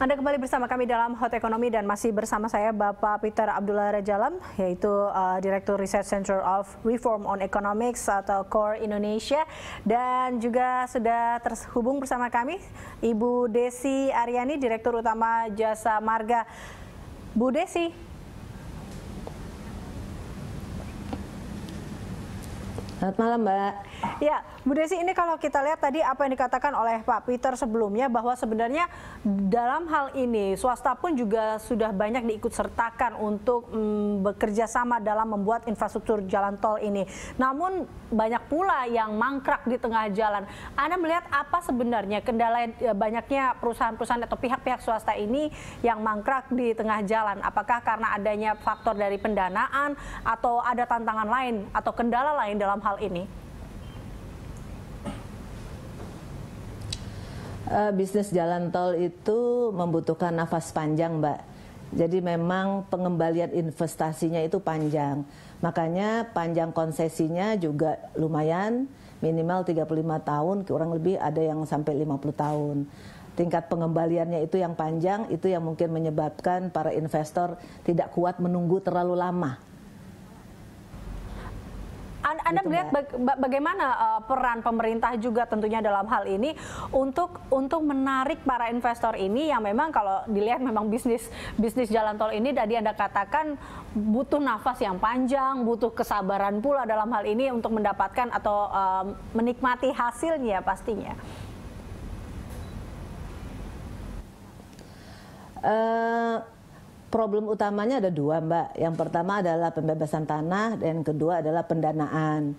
Anda kembali bersama kami dalam Hot Ekonomi dan masih bersama saya Bapak Peter Abdullah Rajalam, yaitu uh, Direktur Research Center of Reform on Economics atau CORE Indonesia. Dan juga sudah terhubung bersama kami Ibu Desi Aryani, Direktur Utama Jasa Marga. Bu Desi, Selamat malam Mbak. Ya, Bu Desi ini kalau kita lihat tadi apa yang dikatakan oleh Pak Peter sebelumnya bahwa sebenarnya dalam hal ini swasta pun juga sudah banyak diikut sertakan untuk mm, bekerja sama dalam membuat infrastruktur jalan tol ini. Namun banyak pula yang mangkrak di tengah jalan. Anda melihat apa sebenarnya kendala ya, banyaknya perusahaan-perusahaan atau pihak-pihak swasta ini yang mangkrak di tengah jalan? Apakah karena adanya faktor dari pendanaan atau ada tantangan lain atau kendala lain dalam hal hal ini? Uh, bisnis jalan tol itu membutuhkan nafas panjang, Mbak. Jadi memang pengembalian investasinya itu panjang. Makanya panjang konsesinya juga lumayan, minimal 35 tahun, kurang lebih ada yang sampai 50 tahun tingkat pengembaliannya itu yang panjang itu yang mungkin menyebabkan para investor tidak kuat menunggu terlalu lama anda gitu, melihat baga bagaimana uh, peran pemerintah juga tentunya dalam hal ini untuk untuk menarik para investor ini yang memang kalau dilihat memang bisnis bisnis jalan tol ini tadi Anda katakan butuh nafas yang panjang, butuh kesabaran pula dalam hal ini untuk mendapatkan atau uh, menikmati hasilnya pastinya. Uh Problem utamanya ada dua, Mbak. Yang pertama adalah pembebasan tanah dan yang kedua adalah pendanaan.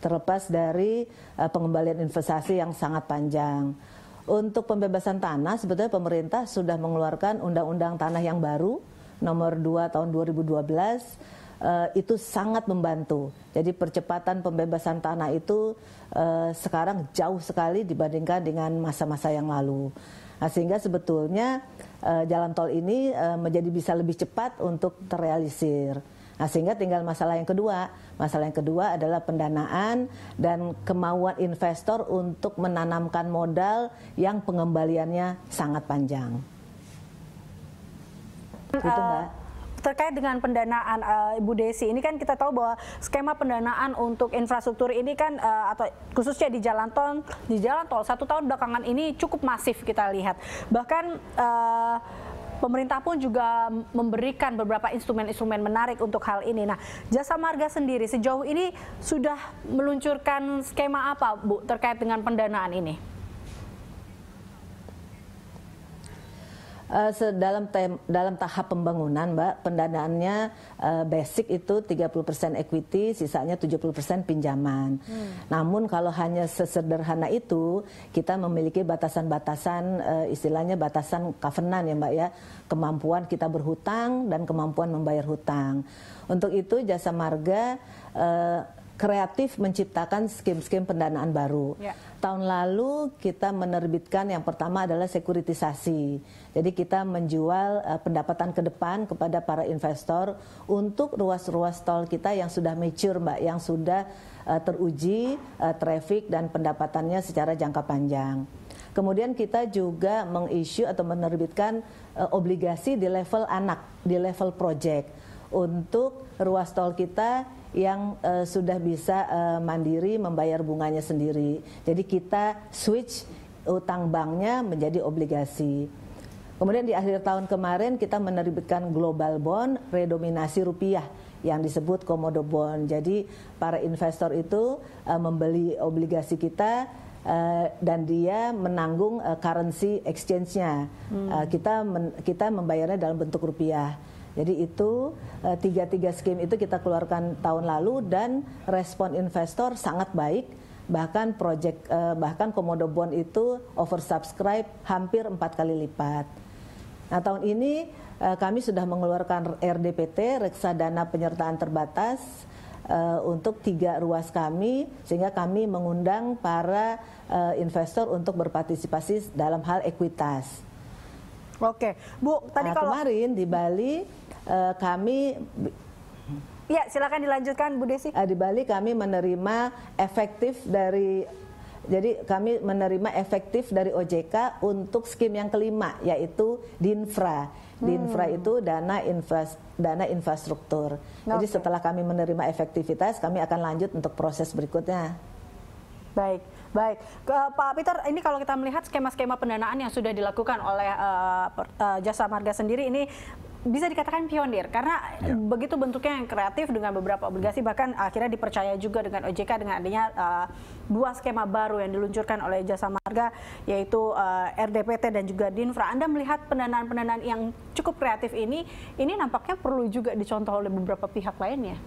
Terlepas dari uh, pengembalian investasi yang sangat panjang. Untuk pembebasan tanah sebetulnya pemerintah sudah mengeluarkan undang-undang tanah yang baru nomor 2 tahun 2012 uh, eh, itu sangat membantu. Jadi percepatan pembebasan tanah itu uh, sekarang jauh sekali dibandingkan dengan masa-masa yang lalu. Nah, sehingga sebetulnya uh, jalan tol ini uh, menjadi bisa lebih cepat untuk terrealisir. Nah, sehingga tinggal masalah yang kedua. Masalah yang kedua adalah pendanaan dan kemauan investor untuk menanamkan modal yang pengembaliannya sangat panjang. itu, Mbak terkait dengan pendanaan uh, Ibu Desi ini kan kita tahu bahwa skema pendanaan untuk infrastruktur ini kan uh, atau khususnya di jalan tol di jalan tol satu tahun belakangan ini cukup masif kita lihat bahkan uh, pemerintah pun juga memberikan beberapa instrumen-instrumen menarik untuk hal ini. Nah, Jasa Marga sendiri sejauh ini sudah meluncurkan skema apa, Bu, terkait dengan pendanaan ini? Uh, eh, dalam tem, dalam tahap pembangunan, Mbak, pendanaannya uh, basic itu 30% equity, sisanya 70% pinjaman. Hmm. Namun kalau hanya sesederhana itu, kita memiliki batasan-batasan uh, istilahnya batasan covenant ya, Mbak ya, kemampuan kita berhutang dan kemampuan membayar hutang. Untuk itu jasa marga uh, kreatif menciptakan skim-skim pendanaan baru. Yeah. Tahun lalu kita menerbitkan yang pertama adalah sekuritisasi. Jadi kita menjual uh, pendapatan ke depan kepada para investor untuk ruas-ruas tol kita yang sudah mature, Mbak, yang sudah uh, teruji uh, traffic dan pendapatannya secara jangka panjang. Kemudian kita juga mengisu atau menerbitkan uh, obligasi di level anak, di level project untuk ruas tol kita yang uh, sudah bisa uh, mandiri membayar bunganya sendiri. Jadi kita switch utang banknya menjadi obligasi. Kemudian di akhir tahun kemarin kita menerbitkan global bond redominasi rupiah yang disebut komodo bond. Jadi para investor itu uh, membeli obligasi kita Uh, dan dia menanggung uh, currency exchange-nya. Hmm. Uh, kita kita membayarnya dalam bentuk rupiah. Jadi itu eh, tiga-tiga skim itu kita keluarkan tahun lalu dan respon investor sangat baik bahkan project eh, bahkan komodo bond itu oversubscribe hampir empat kali lipat. Nah tahun ini eh, kami sudah mengeluarkan RDPT dana penyertaan terbatas untuk tiga ruas kami sehingga kami mengundang para investor untuk berpartisipasi dalam hal ekuitas. Oke, Bu, tadi nah, kalau kemarin di Bali uh, kami Ya, silakan dilanjutkan Bu Desi. Uh, di Bali kami menerima efektif dari jadi kami menerima efektif dari OJK untuk skim yang kelima yaitu Dinfra. Hmm. Dinfra hmm. itu dana invest dana infrastruktur. Okay. Jadi setelah kami menerima efektivitas, kami akan lanjut untuk proses berikutnya. Baik. Baik, Ke, Pak Peter, ini kalau kita melihat skema-skema pendanaan yang sudah dilakukan oleh uh, uh, Jasa Marga sendiri ini bisa dikatakan pionir karena ya. begitu bentuknya yang kreatif dengan beberapa obligasi bahkan akhirnya dipercaya juga dengan OJK dengan adanya uh, dua skema baru yang diluncurkan oleh Jasa Marga yaitu uh, RDPT dan juga Dinfra. Anda melihat pendanaan-pendanaan yang cukup kreatif ini ini nampaknya perlu juga dicontoh oleh beberapa pihak lainnya.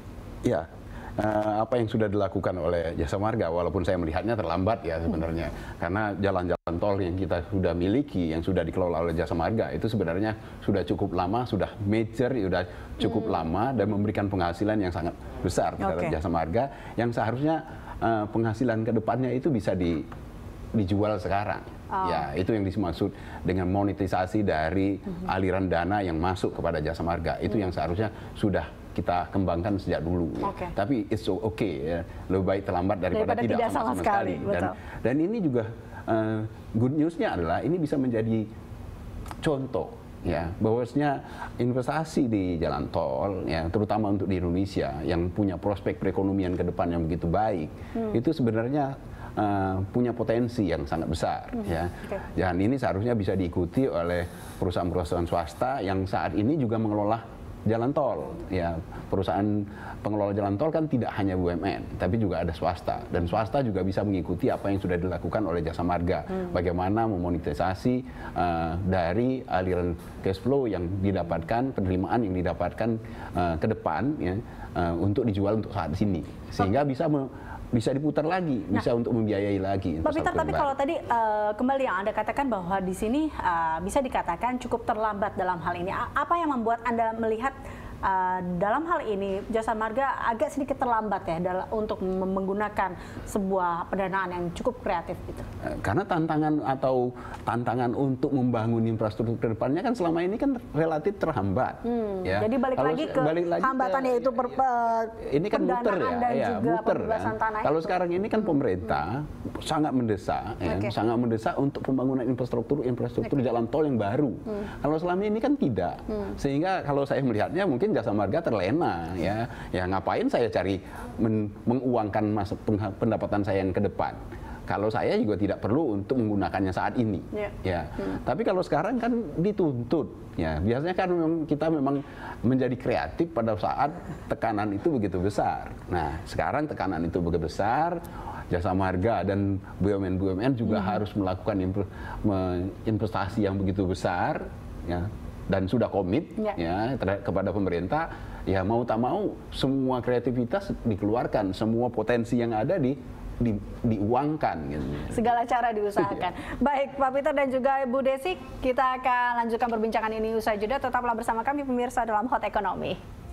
Ya, Eh, apa yang sudah dilakukan oleh Jasa Marga walaupun saya melihatnya terlambat ya sebenarnya hmm. karena jalan-jalan tol yang kita sudah miliki yang sudah dikelola oleh Jasa Marga itu sebenarnya sudah cukup lama sudah major ya sudah cukup hmm. lama dan memberikan penghasilan yang sangat besar terhadap Jasa Marga yang seharusnya uh, penghasilan kedepannya itu bisa di dijual sekarang. Oh. Ya, itu yang dimaksud dengan monetisasi dari mm -hmm. aliran dana yang masuk kepada jasa marga. Itu mm -hmm. yang seharusnya sudah kita kembangkan sejak dulu. Okay. Tapi it's okay ya. Lebih baik terlambat daripada, daripada tidak, tidak sama, sama sekali. sekali. Dan, dan ini juga uh, good newsnya adalah ini bisa menjadi contoh ya bahwasanya investasi di jalan tol ya terutama untuk di Indonesia yang punya prospek perekonomian ke depan yang begitu baik hmm. itu sebenarnya Uh, punya potensi yang sangat besar hmm. ya. Okay. Dan ini seharusnya bisa diikuti oleh perusahaan-perusahaan swasta yang saat ini juga mengelola jalan tol. Ya, perusahaan pengelola jalan tol kan tidak hanya BUMN, tapi juga ada swasta. Dan swasta juga bisa mengikuti apa yang sudah dilakukan oleh Jasa Marga. Hmm. Bagaimana memonetisasi uh, dari aliran cash flow yang didapatkan, penerimaan yang didapatkan uh, ke depan ya, uh, untuk dijual untuk saat sini. Sehingga bisa me bisa diputar lagi, nah, bisa untuk membiayai lagi. Pak Peter, tapi kalau tadi uh, kembali yang Anda katakan bahwa di sini uh, bisa dikatakan cukup terlambat dalam hal ini. Apa yang membuat Anda melihat Eh, dalam hal ini jasa marga agak sedikit terlambat ya dalam, untuk menggunakan sebuah pendanaan yang cukup kreatif gitu. Eh, karena tantangan atau tantangan untuk membangun infrastruktur ke depannya kan selama ini kan relatif terhambat. Hmm, ya. Jadi balik Kalau lagi ke balik lagi hambatan ke, yaitu per, ya, ya. ini kan muter ya, dan ya juga muter kan. Tanah Kalau itu. sekarang ini kan hmm. pemerintah hmm. sangat mendesak, ya, okay. sangat mendesak untuk pembangunan infrastruktur infrastruktur okay. jalan tol yang baru. Hmm. Kalau selama ini kan tidak, hmm. sehingga kalau saya melihatnya mungkin jasa marga terlena ya. Ya ngapain saya cari men menguangkan masuk pendapatan saya yang ke depan kalau saya juga tidak perlu untuk menggunakannya saat ini yeah. ya hmm. tapi kalau sekarang kan dituntut ya biasanya kan memang kita memang menjadi kreatif pada saat tekanan itu begitu besar nah sekarang tekanan itu begitu besar jasa marga dan BUMN BUMN juga hmm. harus melakukan investasi yang begitu besar ya dan sudah komit ya, ya kepada pemerintah ya mau tak mau semua kreativitas dikeluarkan semua potensi yang ada di di, diuangkan gitu. Segala cara diusahakan. Iya. Baik, Pak Peter dan juga Bu Desi, kita akan lanjutkan perbincangan ini usai jeda. Tetaplah bersama kami pemirsa dalam Hot Ekonomi.